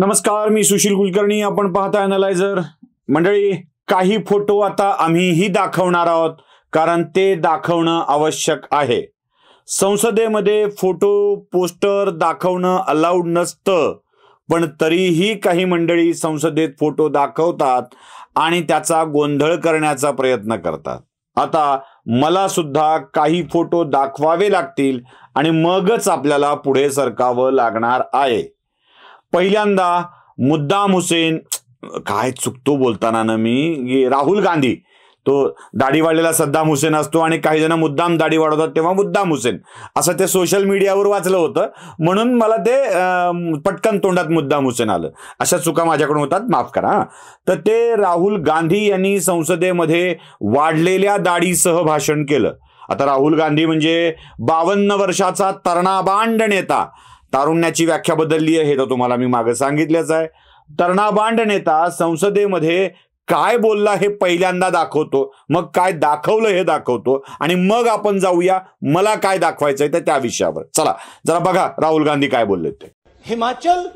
नमस्कार मी सुशील कुलकर्णी आपण पाहता अनालायझर मंडळी काही फोटो आता आम्हीही दाखवणार आहोत कारण ते दाखवणं आवश्यक आहे संसदेमध्ये फोटो पोस्टर दाखवणं अलाउड नसतं पण तरीही काही मंडळी संसदेत फोटो दाखवतात आणि त्याचा गोंधळ करण्याचा प्रयत्न करतात आता मला सुद्धा काही फोटो दाखवावे लागतील आणि मगच आपल्याला पुढे सरकावं लागणार आहे पहिल्यांदा मुद्दाम हुसेन काय चुकतो बोलताना ना मी राहुल गांधी तो दाढी वाढलेला सद्दाम हुसेन असतो आणि काही जण मुद्दाम दाढी वाढवतात तेव्हा मुद्दाम हुसेन असं ते सोशल मीडियावर वाचलं होतं म्हणून मला ते पटकन तोंडात मुद्दाम हुसेन आलं अशा चुका माझ्याकडून होतात माफ करा तर ते राहुल गांधी यांनी संसदेमध्ये वाढलेल्या दाढीसह भाषण केलं आता राहुल गांधी म्हणजे बावन्न वर्षाचा तरणाबांड नेता तारुण्याची व्याख्या बदलली आहे हे तर तुम्हाला मी मागे सांगितलंच आहे तरणाबांड नेता संसदेमध्ये काय बोलला हे पहिल्यांदा दाखवतो मग काय दाखवलं हे दाखवतो आणि मग आपण जाऊया मला काय दाखवायचं आहे त्या विषयावर चला जरा बघा राहुल गांधी काय बोलले ते हिमाचल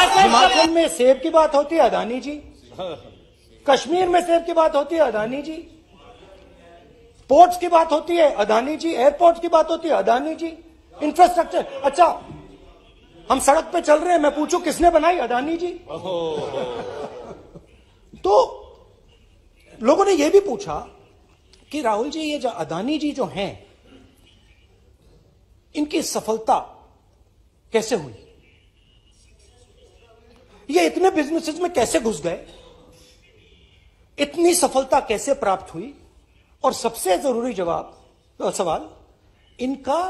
हिमाचल में सेब की बात होती है अदानी जी कश्मीर में सेब की बात होती है अदानी जी पोर्ट्स की बात होती है अदानी जी एयरपोर्ट की बात होती है अदानी जी इंफ्रास्ट्रक्चर अच्छा हम सड़क पे चल रहे हैं मैं पूछू किसने बनाई अडानी जी तो लोगों ने यह भी पूछा कि राहुल जी ये जो अदानी जी जो हैं इनकी सफलता कैसे हुई ये इतने बिजनेसेस में कैसे घुस गए इतनी सफलता कैसे प्राप्त हुई और सबसे जरूरी जवाब सवाल इनका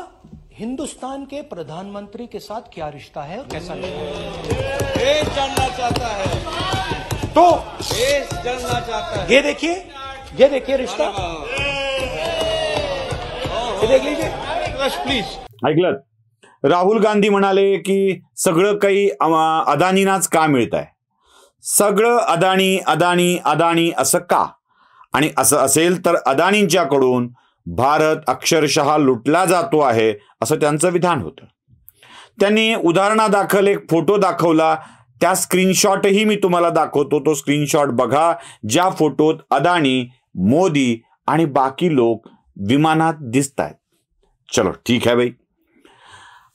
हिंदुस्तान के प्रधानमंत्री के साथ क्या रिश्ता है और कैसा रिश्ता है जानना चाहता है तो देश जानना चाहता है ये देखिए ये देखिए रिश्ता ये देख लीजिए प्लीज ऐकलं राहुल गांधी म्हणाले की सगळं काही अदानीनाच का मिळत आहे सगळं अदानी अदानी अदानी असं का आणि असं असेल तर अदानींच्याकडून भारत अक्षरशः लुटला जातो आहे असं त्यांचं विधान होतं त्यांनी उदाहरणादाखल एक फोटो दाखवला त्या स्क्रीनशॉटही मी तुम्हाला दाखवतो तो स्क्रीनशॉट बघा ज्या फोटोत अदानी मोदी आणि बाकी लोक विमानात दिसत आहेत चलो ठीक आहे भाई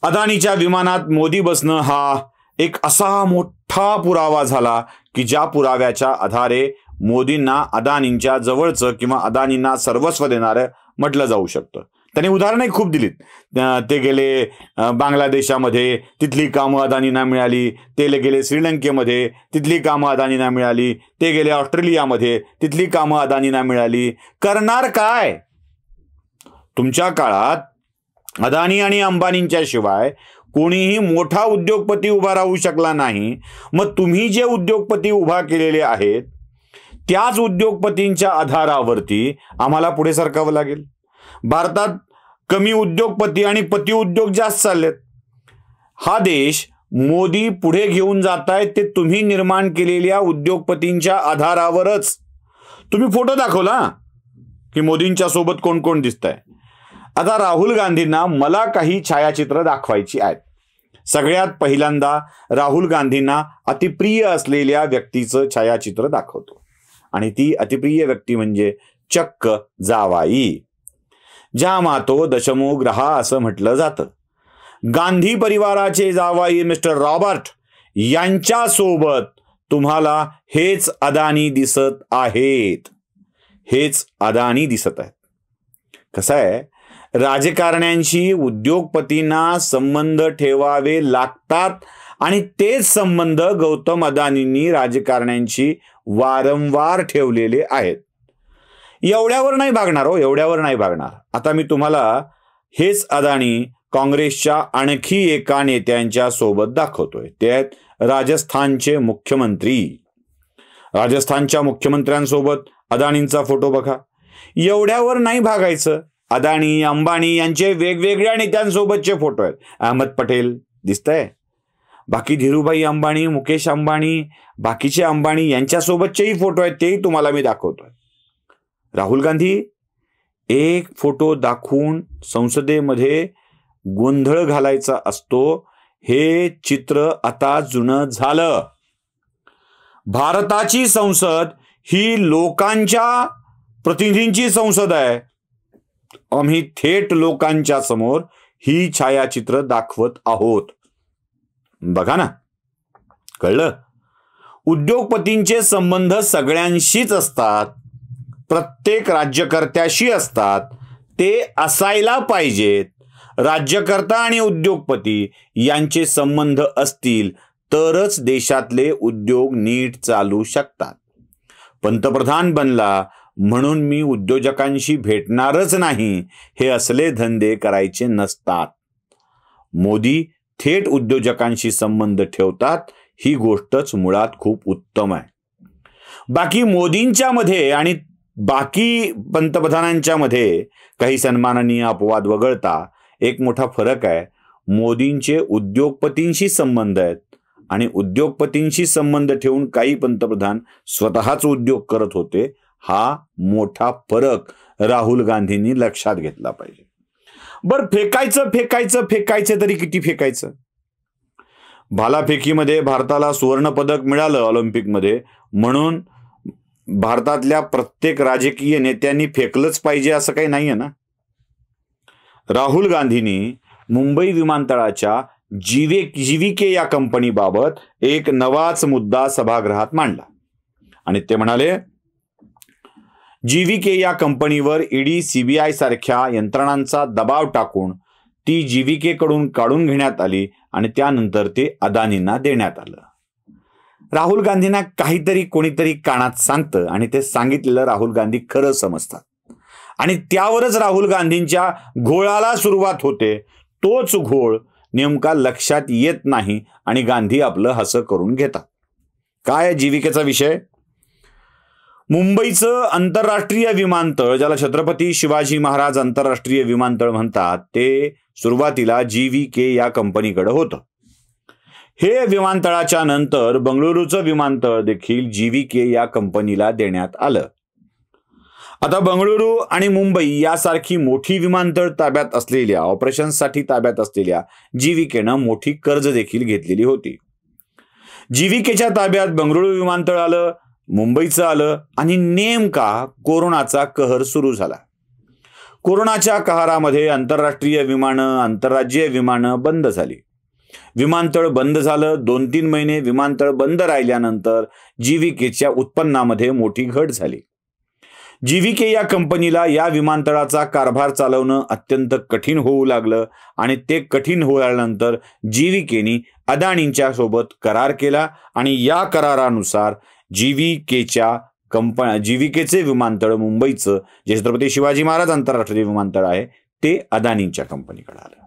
अदानीच्या विमानात मोदी बसणं हा एक असा मोठा पुरावा झाला की ज्या पुराव्याच्या आधारे मोदींना अदानींच्या जवळचं किंवा अदानींना सर्वस्व देणारं म्हटलं जाऊ शकतं त्यांनी उदाहरणही खूप दिलीत ते गेले बांगलादेशामध्ये तिथली कामं ना मिळाली ते गेले श्रीलंकेमध्ये तिथली कामं ना मिळाली ते गेले ऑस्ट्रेलियामध्ये तिथली कामं ना मिळाली करणार काय तुमच्या काळात अदानी आणि अंबानींच्या शिवाय कोणीही मोठा उद्योगपती उभा राहू शकला नाही मग तुम्ही जे उद्योगपती उभा केलेले आहेत त्याच उद्योगपतींच्या आधारावरती आम्हाला पुढे सरकावं लागेल भारतात कमी उद्योगपती आणि पती उद्योग जास्त चाललेत हा देश मोदी पुढे घेऊन जात आहेत ते तुम्ही निर्माण केलेल्या उद्योगपतींच्या आधारावरच तुम्ही फोटो दाखवला की मोदींच्या सोबत कोण कोण दिसत आहे आता राहुल गांधींना मला काही छायाचित्र दाखवायची आहेत सगळ्यात पहिल्यांदा राहुल गांधींना अतिप्रिय असलेल्या व्यक्तीचं छायाचित्र दाखवतो आणि ती अतिप्रिय व्यक्ती म्हणजे चक्क जावाई ज्या मातो दशमो ग्रहा असं म्हटलं जातं गांधी परिवाराचे जावाई मिस्टर रॉबर्ट यांच्यासोबत तुम्हाला हेच अदानी दिसत आहेत हेच अदानी दिसत आहेत कसं आहे राजकारण्यांशी उद्योगपतींना संबंध ठेवावे लागतात आणि तेच संबंध गौतम अदानींनी राजकारण्यांशी वारंवार ठेवलेले आहेत एवढ्यावर नाही भागणार हो एवढ्यावर नाही भागणार आता मी तुम्हाला हेच अदानी काँग्रेसच्या आणखी एका नेत्यांच्या सोबत दाखवतोय ते आहेत राजस्थानचे मुख्यमंत्री राजस्थानच्या मुख्यमंत्र्यांसोबत अदानींचा फोटो बघा एवढ्यावर नाही भागायचं अदानी अंबानी यांचे वेगवेगळ्या नेत्यांसोबतचे फोटो आहेत अहमद पटेल दिसतंय बाकी धीरूभाई अंबाणी मुकेश अंबाणी बाकीचे अंबाणी यांच्यासोबतचेही फोटो आहेत तेही तुम्हाला मी दाखवतोय राहुल गांधी एक फोटो दाखवून संसदेमध्ये गोंधळ घालायचा असतो हे चित्र आता जुनं झालं भारताची संसद ही लोकांच्या प्रतिनिधींची संसद आहे आम्ही थेट लोकांच्या समोर ही छायाचित्र दाखवत आहोत बघा ना कळलं उद्योगपतींचे संबंध सगळ्यांशीच असतात प्रत्येक राज्यकर्त्याशी असतात ते असायला पाहिजेत राज्यकर्ता आणि उद्योगपती यांचे संबंध असतील तरच देशातले उद्योग नीट चालू शकतात पंतप्रधान बनला म्हणून मी उद्योजकांशी भेटणारच नाही हे असले धंदे करायचे नसतात मोदी थेट उद्योजकांशी संबंध ठेवतात ही गोष्टच मुळात खूप उत्तम आहे बाकी मोदींच्या मध्ये आणि बाकी पंतप्रधानांच्या मध्ये काही सन्माननीय अपवाद वगळता एक मोठा फरक आहे मोदींचे उद्योगपतींशी संबंध आहेत आणि उद्योगपतींशी संबंध ठेवून काही पंतप्रधान स्वतःच उद्योग करत होते हा मोठा फरक राहुल गांधींनी लक्षात घेतला पाहिजे बरं फेकायचं फेकायचं फेकायचं तरी किती फेकायचं भालाफेकीमध्ये भारताला सुवर्णपदक मिळालं ऑलिम्पिकमध्ये म्हणून भारतातल्या प्रत्येक राजकीय नेत्यांनी फेकलंच पाहिजे असं काही नाहीये ना राहुल गांधींनी मुंबई विमानतळाच्या जीवे जीविके या कंपनीबाबत एक नवाच मुद्दा सभागृहात मांडला आणि ते म्हणाले जी या कंपनीवर ईडी सीबीआय सारख्या यंत्रणांचा दबाव टाकून ती जी काढून घेण्यात आली आणि त्यानंतर ते अदानींना देण्यात आलं राहुल गांधींना काहीतरी कोणीतरी कानात सांगतं आणि ते सांगितलेलं राहुल गांधी खरं समजतात आणि त्यावरच राहुल गांधींच्या घोळाला सुरुवात होते तोच घोळ नेमका लक्षात येत नाही आणि गांधी आपलं हसं करून घेतात काय जीविकेचा विषय मुंबईचं आंतरराष्ट्रीय विमानतळ ज्याला छत्रपती शिवाजी महाराज आंतरराष्ट्रीय विमानतळ म्हणतात ते सुरुवातीला जी व्ही के या कंपनीकडे होतं हे विमानतळाच्या नंतर बंगळुरूचं विमानतळ देखील जी व्ही के या कंपनीला देण्यात आलं आता बंगळुरू आणि मुंबई यासारखी मोठी विमानतळ ताब्यात असलेल्या ऑपरेशन्ससाठी ताब्यात असलेल्या जीविकेनं मोठी कर्ज देखील घेतलेली होती जीविकेच्या ताब्यात बंगळुरू विमानतळ आलं मुंबईचं आलं आणि नेमका कोरोनाचा कहर सुरू झाला कोरोनाच्या कहारामध्ये आंतरराष्ट्रीय विमानं आंतरराज्यीय विमानं बंद झाली विमानतळ बंद झालं दोन तीन महिने विमानतळ बंद राहिल्यानंतर जीविकेच्या उत्पन्नामध्ये मोठी घट झाली जीविके या कंपनीला या विमानतळाचा कारभार चालवणं अत्यंत कठीण होऊ लागलं आणि ते कठीण होल्यानंतर जीविकेनी अदाणींच्या सोबत करार केला आणि या करारानुसार जीव्हीकेच्या कंपन्या जीव्हीकेचे विमानतळ मुंबईचं जे छत्रपती शिवाजी महाराज आंतरराष्ट्रीय विमानतळ आहे ते अदानींच्या कंपनीकडे आलं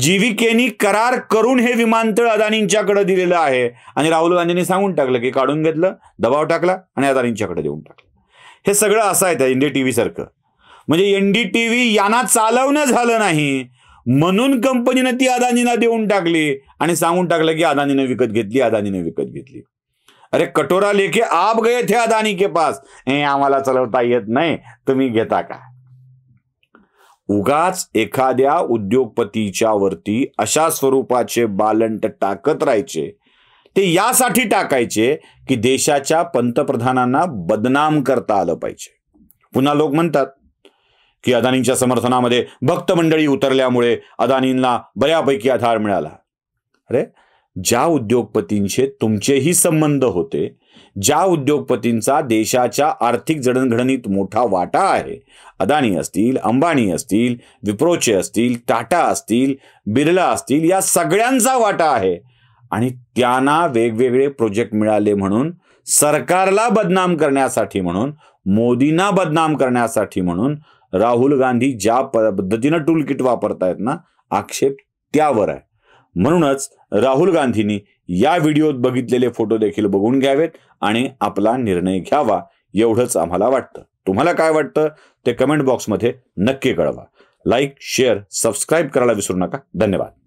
जीव्हीकेनी करार करून हे विमानतळ अदानींच्याकडे दिलेलं आहे आणि राहुल गांधींनी सांगून टाकलं की काढून घेतलं दबाव टाकला आणि अदानींच्याकडे देऊन टाकलं हे सगळं असं आहे त्या एनडीटीव्ही सारखं म्हणजे व्ही यांना चालवणं झालं नाही म्हणून कंपनीनं ती अदानीना देऊन टाकली आणि सांगून टाकलं की अदानीनं विकत घेतली अदानीनं विकत घेतली अरे कटोरा लेके आप गए थे अदानी के पास हे आम्हाला चलवता येत नाही तुम्ही घेता का उगाच एखाद्या उद्योगपतीच्या वरती अशा स्वरूपाचे बालंट टाकत राहायचे ते यासाठी टाकायचे की देशाच्या पंतप्रधानांना बदनाम करता आलं पाहिजे पुन्हा लोक म्हणतात की अदानींच्या समर्थनामध्ये भक्त मंडळी उतरल्यामुळे अदानींना बऱ्यापैकी आधार मिळाला अरे ज्या उद्योगपतींचे तुमचेही संबंध होते ज्या उद्योगपतींचा देशाच्या आर्थिक जडणघडणीत मोठा वाटा आहे अदानी असतील अंबानी असतील विप्रोचे असतील टाटा असतील बिर्ला असतील या सगळ्यांचा वाटा आहे आणि त्यांना वेगवेगळे प्रोजेक्ट मिळाले म्हणून सरकारला बदनाम करण्यासाठी म्हणून मोदींना बदनाम करण्यासाठी म्हणून राहुल गांधी ज्या पद्धतीनं टूल किट वापरतायत ना आक्षेप त्यावर आहे म्हणूनच राहुल गांधींनी या व्हिडिओत बघितलेले फोटो देखील बघून घ्यावेत आणि आपला निर्णय घ्यावा एवढंच आम्हाला वाटतं तुम्हाला काय वाटतं ते कमेंट बॉक्समध्ये नक्की कळवा लाईक शेअर सबस्क्राईब करायला विसरू नका धन्यवाद